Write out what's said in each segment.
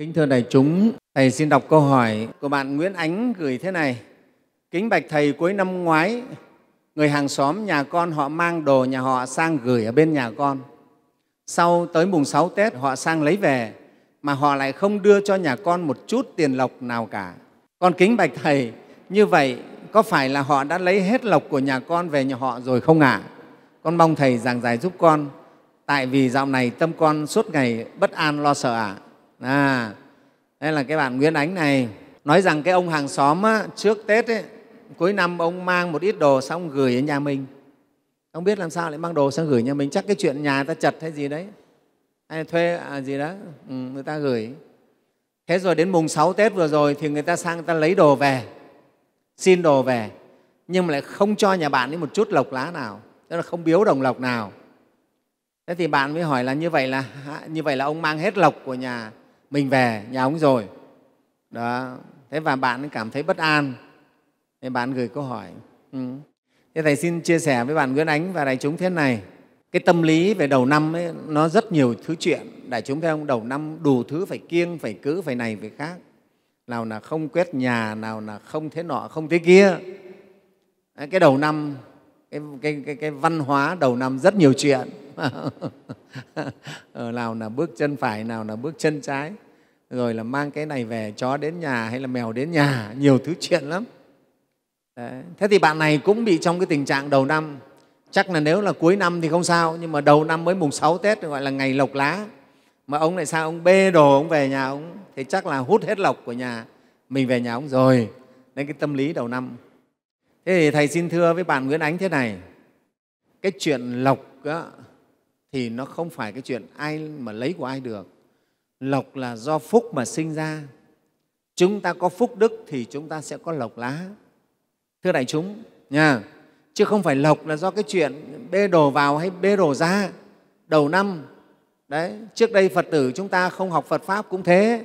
Kính thưa đại chúng, Thầy xin đọc câu hỏi của bạn Nguyễn Ánh gửi thế này. Kính bạch Thầy cuối năm ngoái, người hàng xóm nhà con họ mang đồ nhà họ sang gửi ở bên nhà con. Sau tới mùng 6 Tết họ sang lấy về mà họ lại không đưa cho nhà con một chút tiền lộc nào cả. Con kính bạch Thầy, như vậy có phải là họ đã lấy hết lộc của nhà con về nhà họ rồi không ạ? À? Con mong Thầy giảng giải giúp con, tại vì dạo này tâm con suốt ngày bất an lo sợ ạ. À à, đây là cái bạn Nguyễn Ánh này nói rằng cái ông hàng xóm á, trước Tết ấy, cuối năm ông mang một ít đồ xong gửi đến nhà mình không biết làm sao lại mang đồ sang gửi nhà mình chắc cái chuyện nhà ta chật hay gì đấy hay thuê à, gì đó ừ, người ta gửi thế rồi đến mùng 6 Tết vừa rồi thì người ta sang người ta lấy đồ về xin đồ về nhưng mà lại không cho nhà bạn ấy một chút lộc lá nào tức là không biếu đồng lộc nào thế thì bạn mới hỏi là như vậy là như vậy là ông mang hết lộc của nhà mình về nhà ông rồi đó thế và bạn cảm thấy bất an nên bạn gửi câu hỏi ừ. thế thầy xin chia sẻ với bạn nguyễn ánh và đại chúng thế này cái tâm lý về đầu năm ấy, nó rất nhiều thứ chuyện đại chúng thấy không đầu năm đủ thứ phải kiêng phải cứ phải này phải khác nào là không quét nhà nào là không thế nọ không thế kia cái đầu năm cái, cái, cái, cái văn hóa đầu năm rất nhiều chuyện ờ, nào là bước chân phải nào là bước chân trái rồi là mang cái này về chó đến nhà hay là mèo đến nhà nhiều thứ chuyện lắm Đấy. thế thì bạn này cũng bị trong cái tình trạng đầu năm chắc là nếu là cuối năm thì không sao nhưng mà đầu năm mới mùng 6 tết gọi là ngày lộc lá mà ông lại sao ông bê đồ ông về nhà ông thì chắc là hút hết lộc của nhà mình về nhà ông rồi nên cái tâm lý đầu năm thế thì thầy xin thưa với bạn nguyễn ánh thế này cái chuyện lộc đó, thì nó không phải cái chuyện ai mà lấy của ai được lộc là do phúc mà sinh ra chúng ta có phúc đức thì chúng ta sẽ có lộc lá thưa đại chúng nha chứ không phải lộc là do cái chuyện bê đồ vào hay bê đồ ra đầu năm đấy trước đây phật tử chúng ta không học phật pháp cũng thế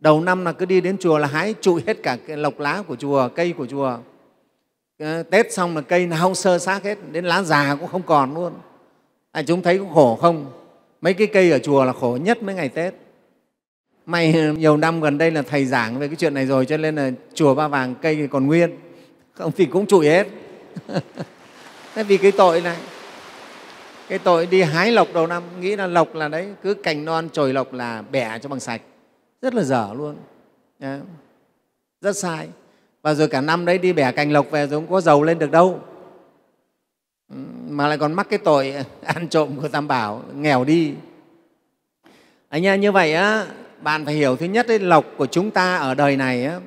đầu năm là cứ đi đến chùa là hái trụi hết cả cái lộc lá của chùa cây của chùa ờ, tết xong là cây nào không sơ xác hết đến lá già cũng không còn luôn à, chúng thấy cũng khổ không mấy cái cây ở chùa là khổ nhất mấy ngày tết may nhiều năm gần đây là thầy giảng về cái chuyện này rồi cho nên là chùa ba vàng cây thì còn nguyên không thì cũng trụi hết thế vì cái tội này cái tội đi hái lộc đầu năm nghĩ là lộc là đấy cứ cành non trồi lộc là bẻ cho bằng sạch rất là dở luôn rất sai và rồi cả năm đấy đi bẻ cành lộc về rồi không có giàu lên được đâu mà lại còn mắc cái tội ăn trộm của tam bảo nghèo đi anh à, nha như vậy á bạn phải hiểu thứ nhất ấy, lộc của chúng ta ở đời này ấy,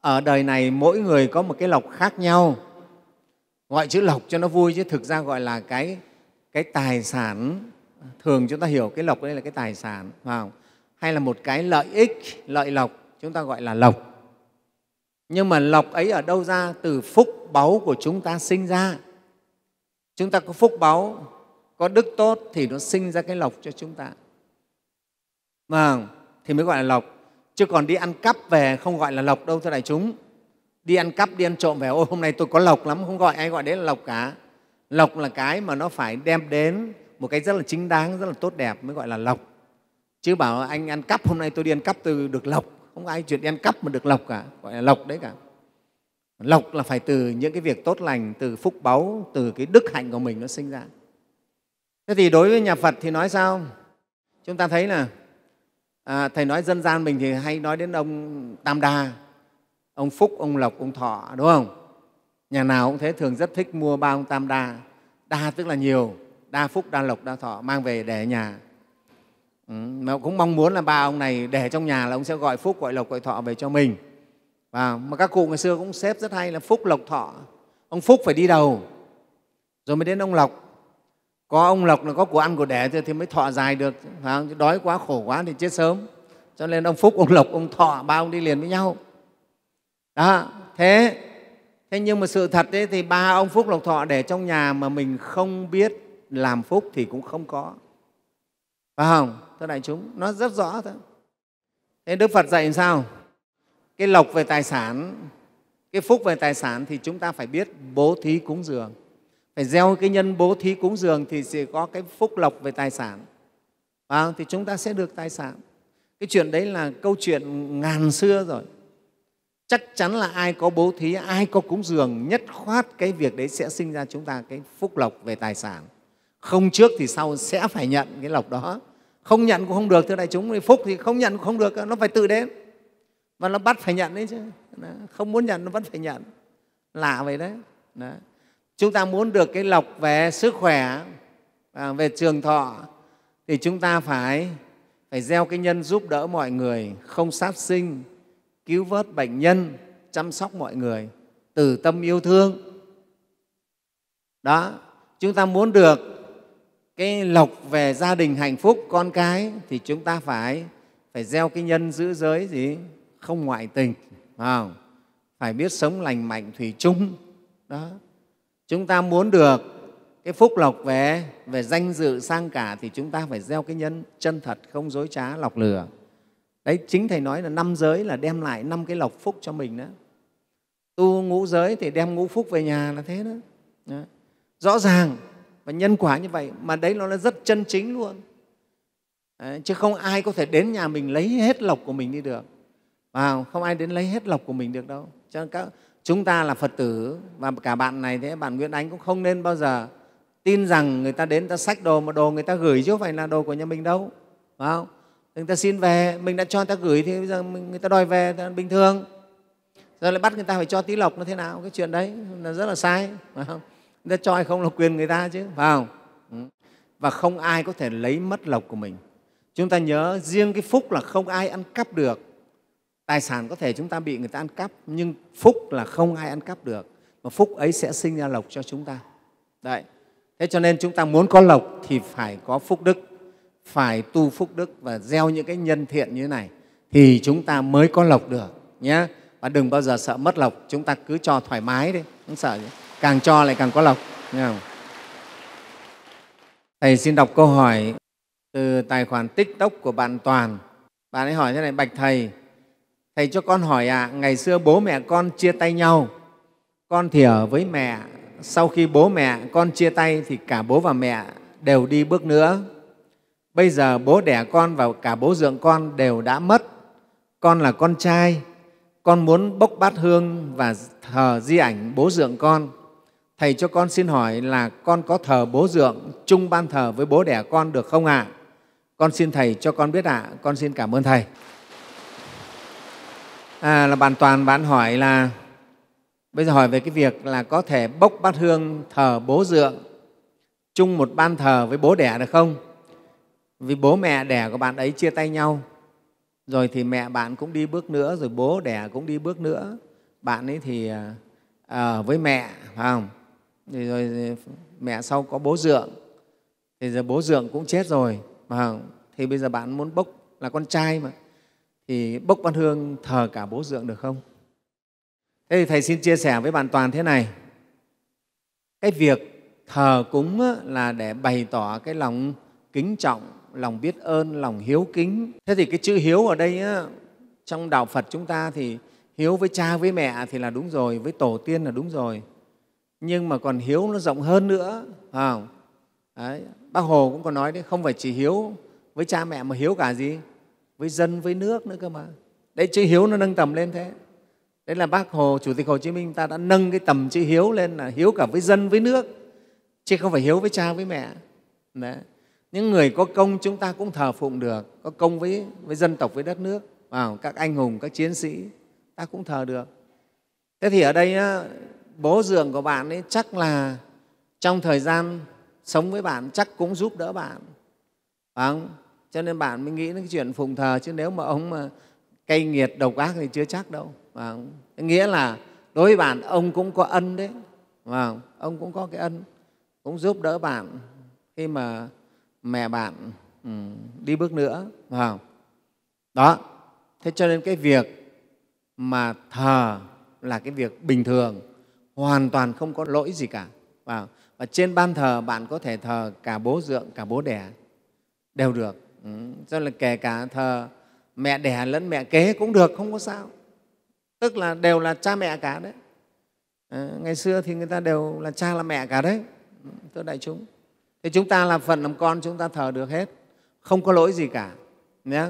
ở đời này mỗi người có một cái lộc khác nhau gọi chữ lộc cho nó vui chứ thực ra gọi là cái cái tài sản thường chúng ta hiểu cái lộc đấy là cái tài sản phải không? hay là một cái lợi ích lợi lộc chúng ta gọi là lộc nhưng mà lộc ấy ở đâu ra từ phúc báu của chúng ta sinh ra chúng ta có phúc báu có đức tốt thì nó sinh ra cái lộc cho chúng ta vâng thì mới gọi là lộc chứ còn đi ăn cắp về không gọi là lộc đâu thưa đại chúng đi ăn cắp đi ăn trộm về ôi hôm nay tôi có lộc lắm không gọi ai gọi đấy là lộc cả lộc là cái mà nó phải đem đến một cái rất là chính đáng rất là tốt đẹp mới gọi là lộc chứ bảo anh ăn cắp hôm nay tôi đi ăn cắp từ được lộc không ai chuyện đi ăn cắp mà được lộc cả gọi là lộc đấy cả lộc là phải từ những cái việc tốt lành từ phúc báu từ cái đức hạnh của mình nó sinh ra thế thì đối với nhà phật thì nói sao chúng ta thấy là à, thầy nói dân gian mình thì hay nói đến ông tam đa ông phúc ông lộc ông thọ đúng không nhà nào cũng thế thường rất thích mua ba ông tam đa đa tức là nhiều đa phúc đa lộc đa thọ mang về để nhà ừ, mà cũng mong muốn là ba ông này để trong nhà là ông sẽ gọi phúc gọi lộc gọi thọ về cho mình và mà các cụ ngày xưa cũng xếp rất hay là phúc lộc thọ ông phúc phải đi đầu rồi mới đến ông lộc có ông lộc là có của ăn của đẻ thì mới thọ dài được phải đói quá khổ quá thì chết sớm cho nên ông phúc ông lộc ông thọ ba ông đi liền với nhau đó thế thế nhưng mà sự thật đấy thì ba ông phúc lộc thọ để trong nhà mà mình không biết làm phúc thì cũng không có phải không thưa đại chúng nó rất rõ thôi thế đức phật dạy làm sao cái lộc về tài sản cái phúc về tài sản thì chúng ta phải biết bố thí cúng dường phải gieo cái nhân bố thí cúng dường thì sẽ có cái phúc lộc về tài sản phải thì chúng ta sẽ được tài sản cái chuyện đấy là câu chuyện ngàn xưa rồi chắc chắn là ai có bố thí ai có cúng dường nhất khoát cái việc đấy sẽ sinh ra chúng ta cái phúc lộc về tài sản không trước thì sau sẽ phải nhận cái lộc đó không nhận cũng không được thưa đại chúng thì phúc thì không nhận cũng không được nó phải tự đến và nó bắt phải nhận đấy chứ không muốn nhận nó vẫn phải nhận lạ vậy đấy, đấy chúng ta muốn được cái lọc về sức khỏe và về trường thọ thì chúng ta phải phải gieo cái nhân giúp đỡ mọi người không sát sinh cứu vớt bệnh nhân chăm sóc mọi người từ tâm yêu thương đó chúng ta muốn được cái lộc về gia đình hạnh phúc con cái thì chúng ta phải phải gieo cái nhân giữ giới gì không ngoại tình phải phải biết sống lành mạnh thủy chung đó chúng ta muốn được cái phúc lộc về về danh dự sang cả thì chúng ta phải gieo cái nhân chân thật không dối trá lọc lừa đấy chính thầy nói là năm giới là đem lại năm cái lộc phúc cho mình đó tu ngũ giới thì đem ngũ phúc về nhà là thế đó, rõ ràng và nhân quả như vậy mà đấy nó là rất chân chính luôn chứ không ai có thể đến nhà mình lấy hết lộc của mình đi được và không ai đến lấy hết lộc của mình được đâu cho nên các chúng ta là phật tử và cả bạn này thế bạn nguyễn ánh cũng không nên bao giờ tin rằng người ta đến ta sách đồ mà đồ người ta gửi chứ không phải là đồ của nhà mình đâu phải không người ta xin về mình đã cho người ta gửi thì bây giờ người ta đòi về ta bình thường rồi lại bắt người ta phải cho tí lộc nó thế nào cái chuyện đấy là rất là sai phải không người ta cho hay không là quyền người ta chứ phải không ừ. và không ai có thể lấy mất lộc của mình chúng ta nhớ riêng cái phúc là không ai ăn cắp được tài sản có thể chúng ta bị người ta ăn cắp nhưng phúc là không ai ăn cắp được mà phúc ấy sẽ sinh ra lộc cho chúng ta đấy thế cho nên chúng ta muốn có lộc thì phải có phúc đức phải tu phúc đức và gieo những cái nhân thiện như thế này thì chúng ta mới có lộc được nhé và đừng bao giờ sợ mất lộc chúng ta cứ cho thoải mái đi không sợ gì. càng cho lại càng có lộc nghe thầy xin đọc câu hỏi từ tài khoản tiktok của bạn toàn bạn ấy hỏi thế này bạch thầy Thầy cho con hỏi ạ, à, ngày xưa bố mẹ con chia tay nhau, con thì ở với mẹ, sau khi bố mẹ con chia tay thì cả bố và mẹ đều đi bước nữa. Bây giờ bố đẻ con và cả bố dượng con đều đã mất. Con là con trai, con muốn bốc bát hương và thờ di ảnh bố dượng con. Thầy cho con xin hỏi là con có thờ bố dượng chung ban thờ với bố đẻ con được không ạ? À? Con xin Thầy cho con biết ạ. À. Con xin cảm ơn Thầy à, là bạn toàn bạn hỏi là bây giờ hỏi về cái việc là có thể bốc bát hương thờ bố dượng chung một ban thờ với bố đẻ được không vì bố mẹ đẻ của bạn ấy chia tay nhau rồi thì mẹ bạn cũng đi bước nữa rồi bố đẻ cũng đi bước nữa bạn ấy thì ở à, à, với mẹ phải không rồi, rồi mẹ sau có bố dượng thì giờ bố dượng cũng chết rồi mà thì bây giờ bạn muốn bốc là con trai mà thì bốc văn hương thờ cả bố dượng được không? Thế thì Thầy xin chia sẻ với bạn Toàn thế này, cái việc thờ cúng là để bày tỏ cái lòng kính trọng, lòng biết ơn, lòng hiếu kính. Thế thì cái chữ hiếu ở đây trong đạo Phật chúng ta thì hiếu với cha với mẹ thì là đúng rồi, với tổ tiên là đúng rồi. Nhưng mà còn hiếu nó rộng hơn nữa, phải Đấy, bác Hồ cũng có nói đấy, không phải chỉ hiếu với cha mẹ mà hiếu cả gì? với dân với nước nữa cơ mà đấy chữ hiếu nó nâng tầm lên thế đấy là bác hồ chủ tịch hồ chí minh ta đã nâng cái tầm chữ hiếu lên là hiếu cả với dân với nước chứ không phải hiếu với cha với mẹ đấy. những người có công chúng ta cũng thờ phụng được có công với, với dân tộc với đất nước wow, các anh hùng các chiến sĩ ta cũng thờ được thế thì ở đây á, bố dường của bạn ấy chắc là trong thời gian sống với bạn chắc cũng giúp đỡ bạn phải không cho nên bạn mới nghĩ đến cái chuyện phụng thờ chứ nếu mà ông mà cay nghiệt độc ác thì chưa chắc đâu và nghĩa là đối với bạn ông cũng có ân đấy và ông cũng có cái ân cũng giúp đỡ bạn khi mà mẹ bạn ừ, đi bước nữa và đó thế cho nên cái việc mà thờ là cái việc bình thường hoàn toàn không có lỗi gì cả và, và trên ban thờ bạn có thể thờ cả bố dượng cả bố đẻ đều được ừ, cho là kể cả thờ mẹ đẻ lẫn mẹ kế cũng được không có sao tức là đều là cha mẹ cả đấy à, ngày xưa thì người ta đều là cha là mẹ cả đấy ừ, thưa đại chúng thì chúng ta là phần làm con chúng ta thờ được hết không có lỗi gì cả nhé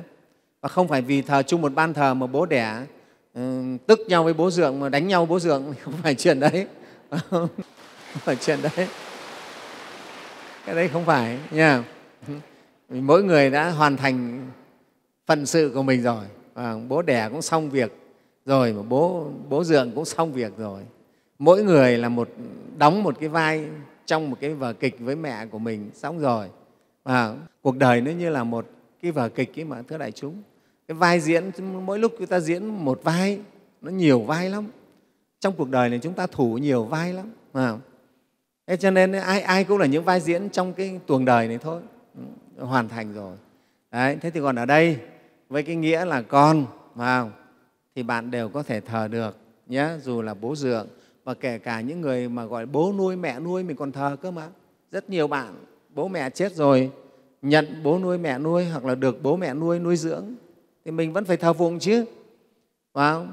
và không phải vì thờ chung một ban thờ mà bố đẻ ừ, tức nhau với bố dượng mà đánh nhau bố dượng không phải chuyện đấy không phải chuyện đấy cái đấy không phải nha yeah. Ừ mỗi người đã hoàn thành phận sự của mình rồi à, bố đẻ cũng xong việc rồi mà bố bố dượng cũng xong việc rồi mỗi người là một đóng một cái vai trong một cái vở kịch với mẹ của mình xong rồi và cuộc đời nó như là một cái vở kịch ấy mà thưa đại chúng cái vai diễn mỗi lúc chúng ta diễn một vai nó nhiều vai lắm trong cuộc đời này chúng ta thủ nhiều vai lắm à. Thế cho nên ai ai cũng là những vai diễn trong cái tuồng đời này thôi hoàn thành rồi Đấy, thế thì còn ở đây với cái nghĩa là con vào thì bạn đều có thể thờ được nhé dù là bố dượng và kể cả những người mà gọi bố nuôi mẹ nuôi mình còn thờ cơ mà rất nhiều bạn bố mẹ chết rồi nhận bố nuôi mẹ nuôi hoặc là được bố mẹ nuôi nuôi dưỡng thì mình vẫn phải thờ phụng chứ và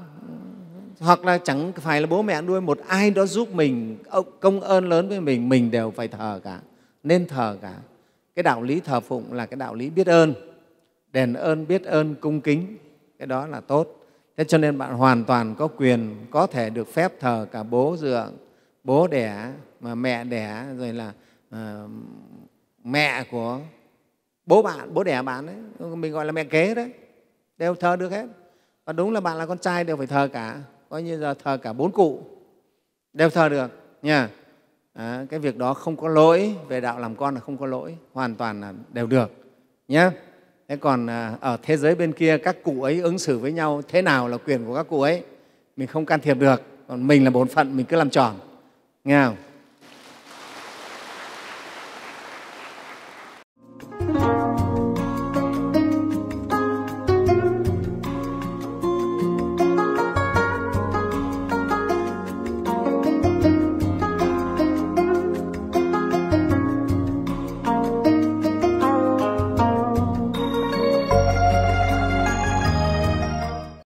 hoặc là chẳng phải là bố mẹ nuôi một ai đó giúp mình công ơn lớn với mình mình đều phải thờ cả nên thờ cả cái đạo lý thờ phụng là cái đạo lý biết ơn đền ơn biết ơn cung kính cái đó là tốt thế cho nên bạn hoàn toàn có quyền có thể được phép thờ cả bố dượng bố đẻ mà mẹ đẻ rồi là uh, mẹ của bố bạn bố đẻ bạn đấy mình gọi là mẹ kế đấy đều thờ được hết và đúng là bạn là con trai đều phải thờ cả coi như giờ thờ cả bốn cụ đều thờ được nha à, cái việc đó không có lỗi về đạo làm con là không có lỗi hoàn toàn là đều được nhé thế còn à, ở thế giới bên kia các cụ ấy ứng xử với nhau thế nào là quyền của các cụ ấy mình không can thiệp được còn mình là bổn phận mình cứ làm tròn nghe không